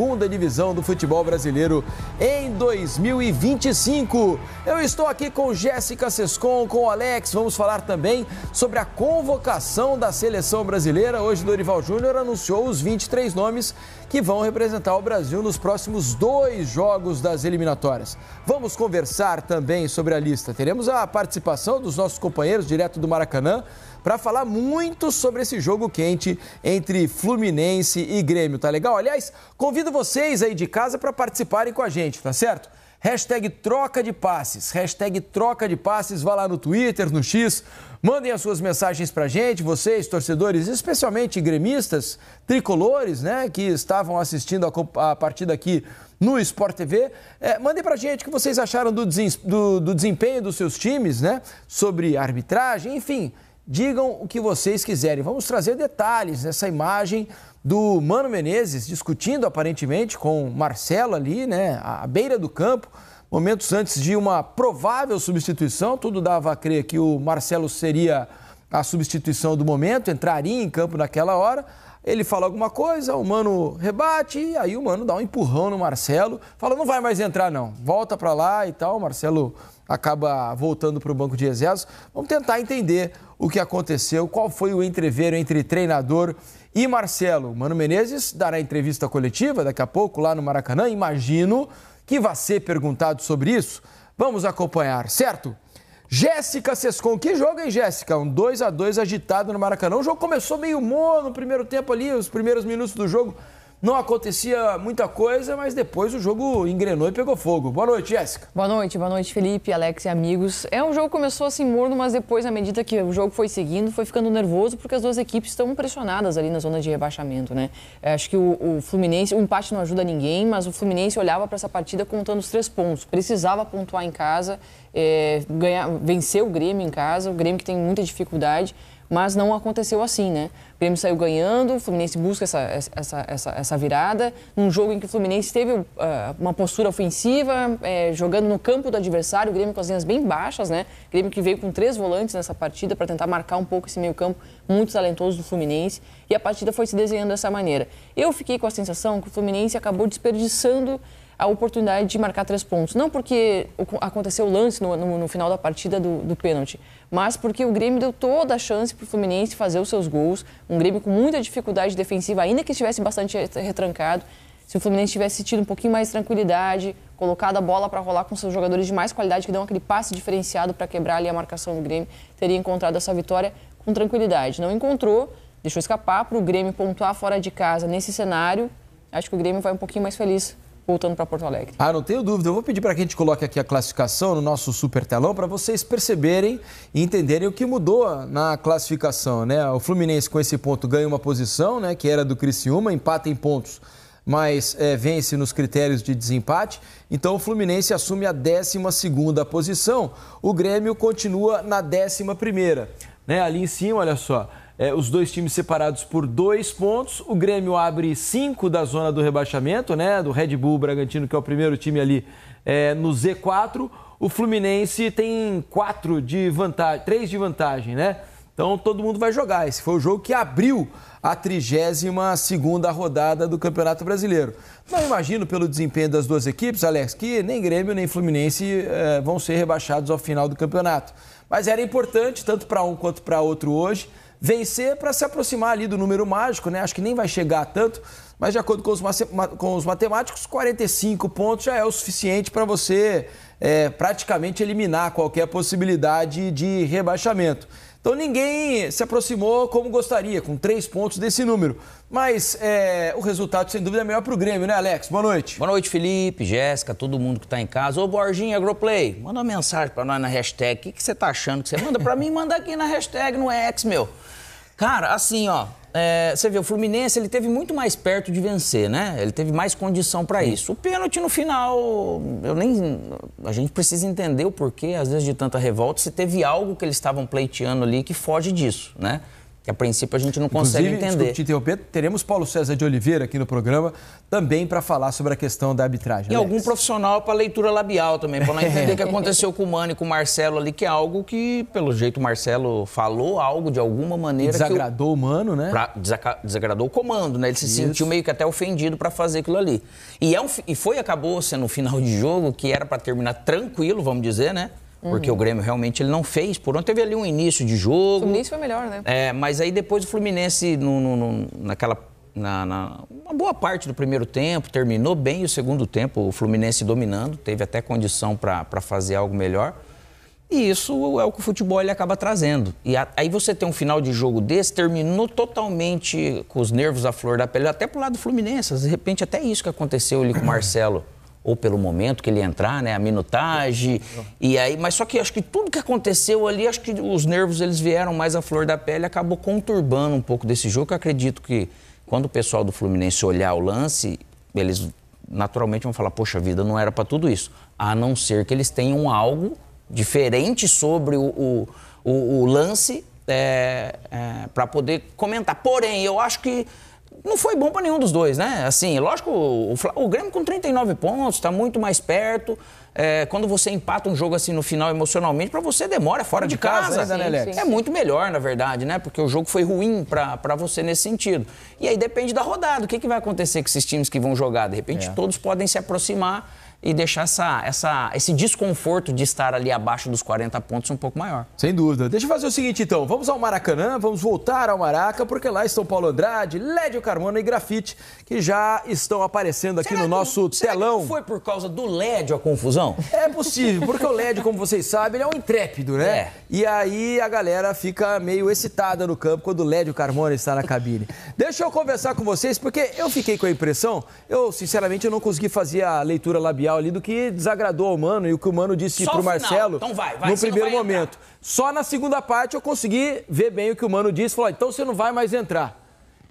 segunda divisão do futebol brasileiro em 2025. Eu estou aqui com Jéssica Sescon, com o Alex. Vamos falar também sobre a convocação da seleção brasileira. Hoje, Dorival Júnior anunciou os 23 nomes que vão representar o Brasil nos próximos dois jogos das eliminatórias. Vamos conversar também sobre a lista. Teremos a participação dos nossos companheiros direto do Maracanã para falar muito sobre esse jogo quente entre Fluminense e Grêmio, tá legal? Aliás, convido vocês aí de casa para participarem com a gente, tá certo? Hashtag troca de passes, hashtag troca de passes, vá lá no Twitter, no X, mandem as suas mensagens a gente, vocês, torcedores, especialmente gremistas, tricolores, né, que estavam assistindo a, a partida aqui no Sport TV. É, mandem pra gente o que vocês acharam do, do, do desempenho dos seus times, né, sobre arbitragem, enfim, Digam o que vocês quiserem. Vamos trazer detalhes nessa imagem do Mano Menezes discutindo aparentemente com Marcelo ali, né, à beira do campo, momentos antes de uma provável substituição. Tudo dava a crer que o Marcelo seria a substituição do momento, entraria em campo naquela hora. Ele fala alguma coisa, o Mano rebate, e aí o Mano dá um empurrão no Marcelo, fala: "Não vai mais entrar não. Volta para lá" e tal. O Marcelo acaba voltando para o banco de reservas. Vamos tentar entender o que aconteceu, qual foi o entrevero entre treinador e Marcelo. Mano Menezes dará entrevista coletiva daqui a pouco lá no Maracanã. Imagino que vai ser perguntado sobre isso. Vamos acompanhar, certo? Jéssica Sescon, que jogo, hein, Jéssica? Um 2 a 2 agitado no Maracanã. O jogo começou meio mono no primeiro tempo ali, os primeiros minutos do jogo. Não acontecia muita coisa, mas depois o jogo engrenou e pegou fogo. Boa noite, Jéssica. Boa noite, boa noite, Felipe, Alex e amigos. É um jogo que começou assim morno, mas depois, à medida que o jogo foi seguindo, foi ficando nervoso, porque as duas equipes estão pressionadas ali na zona de rebaixamento, né? É, acho que o, o Fluminense, o empate não ajuda ninguém, mas o Fluminense olhava para essa partida contando os três pontos. Precisava pontuar em casa, é, ganhar, vencer o Grêmio em casa, o Grêmio que tem muita dificuldade mas não aconteceu assim, né? O Grêmio saiu ganhando, o Fluminense busca essa, essa, essa, essa virada, num jogo em que o Fluminense teve uh, uma postura ofensiva, é, jogando no campo do adversário, o Grêmio com as linhas bem baixas, né? O Grêmio que veio com três volantes nessa partida para tentar marcar um pouco esse meio campo muito talentoso do Fluminense, e a partida foi se desenhando dessa maneira. Eu fiquei com a sensação que o Fluminense acabou desperdiçando a oportunidade de marcar três pontos. Não porque aconteceu o lance no, no, no final da partida do, do pênalti, mas porque o Grêmio deu toda a chance para o Fluminense fazer os seus gols. Um Grêmio com muita dificuldade defensiva, ainda que estivesse bastante retrancado. Se o Fluminense tivesse tido um pouquinho mais tranquilidade, colocado a bola para rolar com seus jogadores de mais qualidade, que dão aquele passe diferenciado para quebrar ali a marcação do Grêmio, teria encontrado essa vitória com tranquilidade. Não encontrou, deixou escapar para o Grêmio pontuar fora de casa nesse cenário. Acho que o Grêmio vai um pouquinho mais feliz voltando para Porto Alegre. Ah, não tenho dúvida. Eu vou pedir para que a gente coloque aqui a classificação no nosso super telão para vocês perceberem e entenderem o que mudou na classificação, né? O Fluminense com esse ponto ganha uma posição, né, que era do Criciúma, empata em pontos mas é, vence nos critérios de desempate. Então o Fluminense assume a 12 posição. O Grêmio continua na 11. Né? Ali em cima, olha só. É, os dois times separados por dois pontos. O Grêmio abre cinco da zona do rebaixamento, né? Do Red Bull Bragantino, que é o primeiro time ali é, no Z4. O Fluminense tem quatro de vantagem, três de vantagem, né? Então todo mundo vai jogar. Esse foi o jogo que abriu a 32 rodada do Campeonato Brasileiro. Não imagino pelo desempenho das duas equipes, Alex, que nem Grêmio nem Fluminense é, vão ser rebaixados ao final do campeonato. Mas era importante tanto para um quanto para outro hoje vencer para se aproximar ali do número mágico, né? Acho que nem vai chegar tanto, mas de acordo com os, com os matemáticos, 45 pontos já é o suficiente para você é, praticamente eliminar qualquer possibilidade de rebaixamento. Então ninguém se aproximou como gostaria, com três pontos desse número. Mas é, o resultado, sem dúvida, é melhor para o Grêmio, né, Alex? Boa noite. Boa noite, Felipe, Jéssica, todo mundo que está em casa. Ô, Borginha, Agroplay, manda uma mensagem para nós na hashtag. O que você está achando que você manda? Para mim, manda aqui na hashtag, no X, meu. Cara, assim, ó, é, você vê, o Fluminense ele teve muito mais perto de vencer, né? Ele teve mais condição para isso. O pênalti no final, eu nem. A gente precisa entender o porquê, às vezes, de tanta revolta, se teve algo que eles estavam pleiteando ali que foge disso, né? que a princípio a gente não consegue Inclusive, entender. Desculpe te interromper, teremos Paulo César de Oliveira aqui no programa também para falar sobre a questão da arbitragem. E Alex. algum profissional para leitura labial também, para entender o que aconteceu com o Mano e com o Marcelo ali, que é algo que, pelo jeito, o Marcelo falou algo de alguma maneira. Desagradou que o, o Mano, né? Pra, desagradou o comando, né? Ele se Isso. sentiu meio que até ofendido para fazer aquilo ali. E, é um, e foi, acabou sendo um final de jogo que era para terminar tranquilo, vamos dizer, né? Porque uhum. o Grêmio realmente ele não fez por onde. Teve ali um início de jogo. O início foi melhor, né? É, mas aí depois o Fluminense, no, no, no naquela. Na, na, uma boa parte do primeiro tempo, terminou bem o segundo tempo, o Fluminense dominando, teve até condição para fazer algo melhor. E isso é o que o futebol ele acaba trazendo. E a, aí você tem um final de jogo desse, terminou totalmente com os nervos à flor da pele, até pro lado do Fluminense. De repente, até isso que aconteceu ali com o Marcelo ou pelo momento que ele entrar, né, a minutagem. E aí, mas só que acho que tudo que aconteceu ali, acho que os nervos eles vieram mais à flor da pele, acabou conturbando um pouco desse jogo. Eu acredito que quando o pessoal do Fluminense olhar o lance, eles naturalmente vão falar: "Poxa vida, não era para tudo isso". A não ser que eles tenham algo diferente sobre o, o, o, o lance é, é, para poder comentar. Porém, eu acho que não foi bom para nenhum dos dois, né? Assim, lógico, o, o Grêmio com 39 pontos está muito mais perto. É, quando você empata um jogo assim no final emocionalmente, para você demora fora de, de casa. casa né, sim, sim. É muito melhor, na verdade, né? Porque o jogo foi ruim para você nesse sentido. E aí depende da rodada. O que, que vai acontecer com esses times que vão jogar? De repente, é. todos podem se aproximar e deixar essa, essa, esse desconforto de estar ali abaixo dos 40 pontos um pouco maior. Sem dúvida. Deixa eu fazer o seguinte então, vamos ao Maracanã, vamos voltar ao Maraca, porque lá estão Paulo Andrade, Lédio Carmona e Grafite, que já estão aparecendo aqui será no que, nosso telão. foi por causa do Lédio a confusão? É possível, porque o Lédio, como vocês sabem, ele é um intrépido, né? É. E aí a galera fica meio excitada no campo quando o Lédio Carmona está na cabine. Deixa eu conversar com vocês, porque eu fiquei com a impressão, eu sinceramente eu não consegui fazer a leitura labial ali do que desagradou ao Mano e o que o Mano disse para o Marcelo então vai, vai, no primeiro momento. Só na segunda parte eu consegui ver bem o que o Mano disse, falou, então você não vai mais entrar.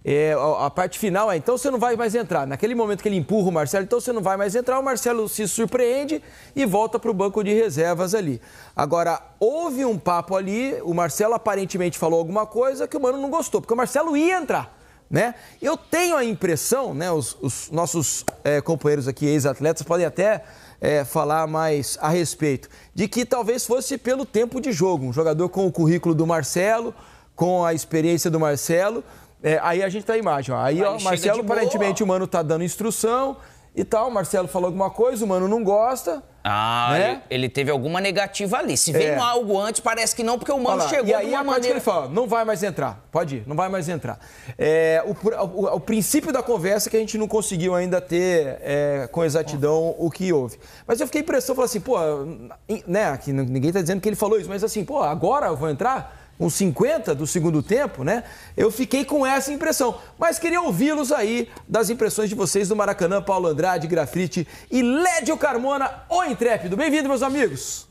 É, a parte final é, então você não vai mais entrar. Naquele momento que ele empurra o Marcelo, então você não vai mais entrar, o Marcelo se surpreende e volta para o banco de reservas ali. Agora, houve um papo ali, o Marcelo aparentemente falou alguma coisa que o Mano não gostou, porque o Marcelo ia entrar né? Eu tenho a impressão, né? Os, os nossos é, companheiros aqui, ex-atletas, podem até é, falar mais a respeito, de que talvez fosse pelo tempo de jogo. Um jogador com o currículo do Marcelo, com a experiência do Marcelo. É, aí a gente tá a imagem, ó. Aí, ó, Marcelo, aparentemente, o mano tá dando instrução, e tal. O Marcelo falou alguma coisa, o mano não gosta. Ah, né? ele, teve alguma negativa ali. Se veio é. algo antes, parece que não, porque o mano chegou e aí, de uma a maneira... que ele fala, não vai mais entrar, pode ir, não vai mais entrar. É, o, o, o princípio da conversa é que a gente não conseguiu ainda ter é, com exatidão o que houve. Mas eu fiquei impressão, falei assim, pô, né, aqui ninguém tá dizendo que ele falou isso, mas assim, pô, agora eu vou entrar? uns 50 do segundo tempo, né? Eu fiquei com essa impressão. Mas queria ouvi-los aí das impressões de vocês do Maracanã, Paulo Andrade, Grafite e Lédio Carmona, o Intrépido. Bem-vindo, meus amigos.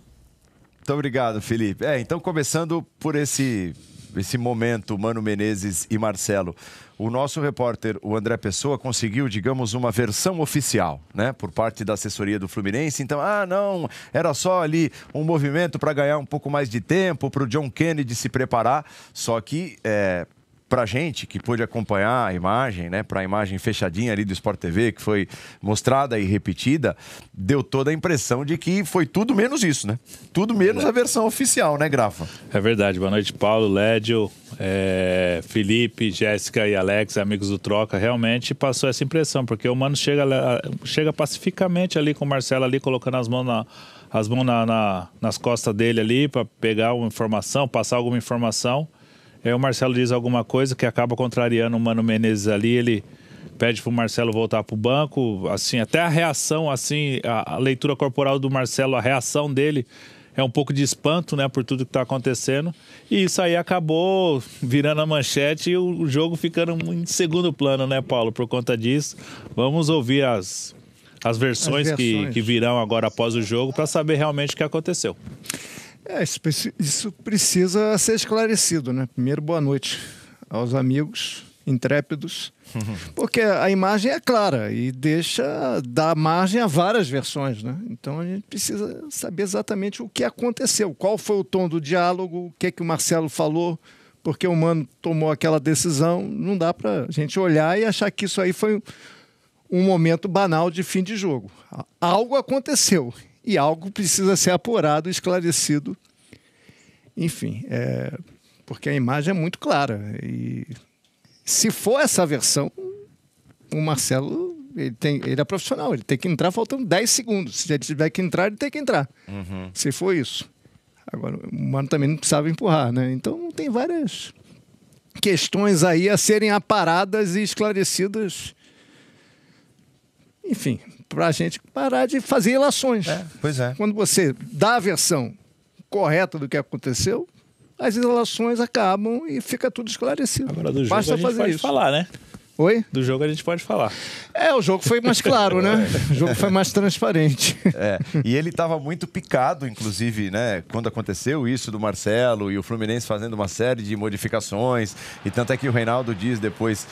Muito obrigado, Felipe. É, então começando por esse esse momento Mano Menezes e Marcelo o nosso repórter, o André Pessoa, conseguiu, digamos, uma versão oficial, né, por parte da assessoria do Fluminense. Então, ah, não, era só ali um movimento para ganhar um pouco mais de tempo, para o John Kennedy se preparar. Só que, é, para gente que pôde acompanhar a imagem, né, para a imagem fechadinha ali do Sport TV que foi mostrada e repetida, deu toda a impressão de que foi tudo menos isso, né? Tudo menos a versão oficial, né, Grafa? É verdade. Boa noite, Paulo, Lédio, é... Felipe, Jéssica e Alex, amigos do Troca. Realmente passou essa impressão, porque o Mano chega, chega pacificamente ali com o Marcelo ali, colocando as mãos na as mãos na, na nas costas dele ali para pegar uma informação, passar alguma informação aí o Marcelo diz alguma coisa que acaba contrariando o Mano Menezes ali, ele pede pro Marcelo voltar pro banco, assim, até a reação, assim, a, a leitura corporal do Marcelo, a reação dele é um pouco de espanto, né, por tudo que está acontecendo. E isso aí acabou virando a manchete e o jogo ficando em segundo plano, né, Paulo? Por conta disso, vamos ouvir as, as versões, as versões. Que, que virão agora após o jogo para saber realmente o que aconteceu. É, isso, precisa ser esclarecido, né? Primeiro, boa noite aos amigos intrépidos, porque a imagem é clara e deixa dá margem a várias versões, né? Então a gente precisa saber exatamente o que aconteceu, qual foi o tom do diálogo, o que é que o Marcelo falou, porque o mano tomou aquela decisão. Não dá para a gente olhar e achar que isso aí foi um momento banal de fim de jogo. Algo aconteceu e algo precisa ser apurado, esclarecido. Enfim, é, porque a imagem é muito clara. E se for essa versão, o Marcelo ele, tem, ele é profissional, ele tem que entrar faltando 10 segundos. Se ele tiver que entrar, ele tem que entrar. Uhum. Se for isso. Agora, o Mano também não precisava empurrar, né? Então tem várias questões aí a serem aparadas e esclarecidas. Enfim, para a gente parar de fazer relações. É, pois é. Quando você dá a versão correta do que aconteceu, as relações acabam e fica tudo esclarecido. Agora, do jogo Basta a gente fazer pode isso. falar, né? Oi? Do jogo a gente pode falar. É, o jogo foi mais claro, né? o jogo foi mais transparente. É. E ele estava muito picado, inclusive, né? Quando aconteceu isso do Marcelo e o Fluminense fazendo uma série de modificações. E tanto é que o Reinaldo diz depois